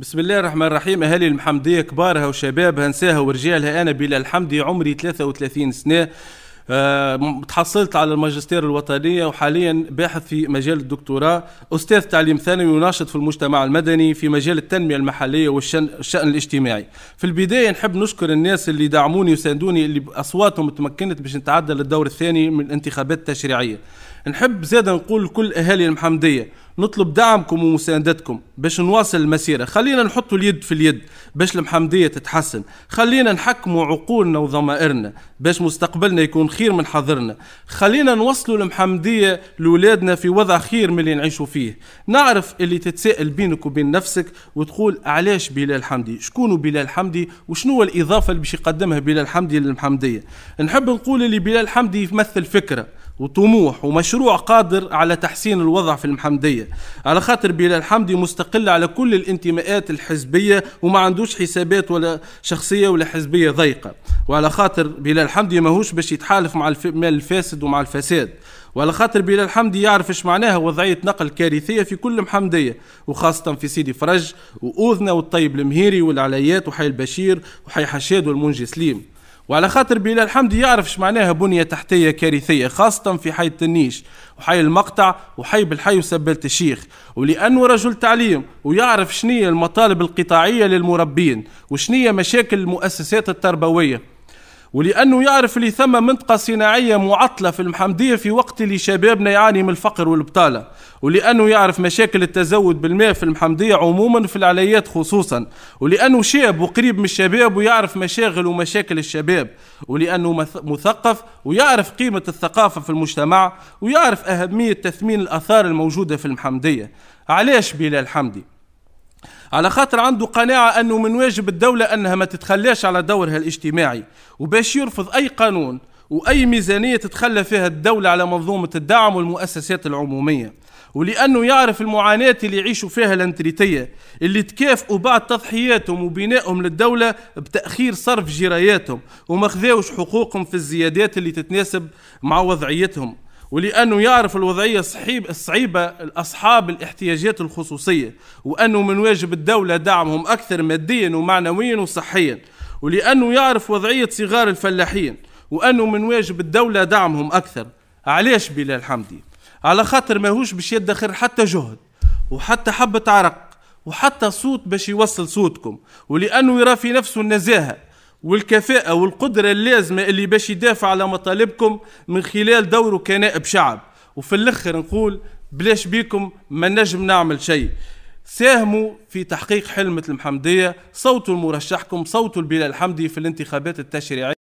بسم الله الرحمن الرحيم اهالي المحمديه كبارها وشبابها نساها ورجالها انا بلا الحمدي عمري 33 سنه تحصلت على الماجستير الوطنية وحاليا باحث في مجال الدكتوراه أستاذ تعليم ثانوي وناشط في المجتمع المدني في مجال التنمية المحلية والشأن الاجتماعي في البداية نحب نشكر الناس اللي دعموني وساندوني اللي بأصواتهم تمكنت باش نتعدى للدور الثاني من الانتخابات التشريعية نحب زاد نقول لكل اهالي المحمديه نطلب دعمكم ومساندتكم باش نواصل المسيره خلينا نحطوا اليد في اليد باش المحمديه تتحسن خلينا نحكموا عقولنا وضمائرنا باش مستقبلنا يكون خير من حاضرنا خلينا نوصلوا المحمديه لولادنا في وضع خير من اللي نعيشوا فيه نعرف اللي تتساءل بينك وبين نفسك وتقول علاش بلال حمدي شكون بلال حمدي وشنو هو الاضافه اللي باش يقدمها بلال حمدي للمحمديه نحب نقول اللي بلال حمدي يمثل فكره وطموح ومشروع قادر على تحسين الوضع في المحمدية على خاطر بلال حمدي مستقل على كل الانتماءات الحزبية وما عندوش حسابات ولا شخصية ولا حزبية ضيقة وعلى خاطر بلال حمدي ماهوش باش يتحالف مع المال الفاسد ومع الفساد وعلى خاطر بلال حمدي يعرف اش معناها وضعية نقل كارثية في كل محمدية وخاصة في سيدي فرج وأذنة والطيب المهيري والعليات وحي البشير وحي حشاد والمنجي سليم وعلى خاطر بلال الحمد يعرف ايش معناها بنيه تحتيه كارثيه خاصه في حي التنيش وحي المقطع وحي بالحي وسبلة الشيخ ولانه رجل تعليم ويعرف شنية المطالب القطاعيه للمربين وشنية مشاكل المؤسسات التربويه ولأنه يعرف اللي ثم منطقة صناعية معطلة في المحمدية في وقت اللي شبابنا يعاني من الفقر والبطالة ولأنه يعرف مشاكل التزود بالماء في المحمدية عموما في العليات خصوصا ولأنه شاب وقريب من الشباب ويعرف مشاغل ومشاكل الشباب ولأنه مثقف ويعرف قيمة الثقافة في المجتمع ويعرف أهمية تثمين الأثار الموجودة في المحمدية علاش بلال حمدي على خاطر عنده قناعة أنه من واجب الدولة أنها ما تتخلاش على دورها الاجتماعي وباش يرفض أي قانون وأي ميزانية تتخلى فيها الدولة على منظومة الدعم والمؤسسات العمومية ولأنه يعرف المعاناة اللي يعيشوا فيها الانتريتية اللي تكافئوا بعد تضحياتهم وبنائهم للدولة بتأخير صرف جراياتهم وما خذاوش حقوقهم في الزيادات اللي تتناسب مع وضعيتهم ولأنه يعرف الوضعية الصحيب الصعيبة لاصحاب الاحتياجات الخصوصية وأنه من واجب الدولة دعمهم أكثر ماديا ومعنويا وصحيا ولأنه يعرف وضعية صغار الفلاحين وأنه من واجب الدولة دعمهم أكثر علاش بلال حمدي على خاطر ماهوش باش يدخر حتى جهد وحتى حبة عرق وحتى صوت باش يوصل صوتكم ولأنه يرى في نفسه النزاهة والكفاءة والقدرة اللازمة اللي باش يدافع على مطالبكم من خلال دوره كنائب شعب وفي الاخر نقول بلاش بيكم ما نجم نعمل شيء ساهموا في تحقيق حلمة المحمدية صوتوا المرشحكم صوتوا البلاد الحمدي في الانتخابات التشريعية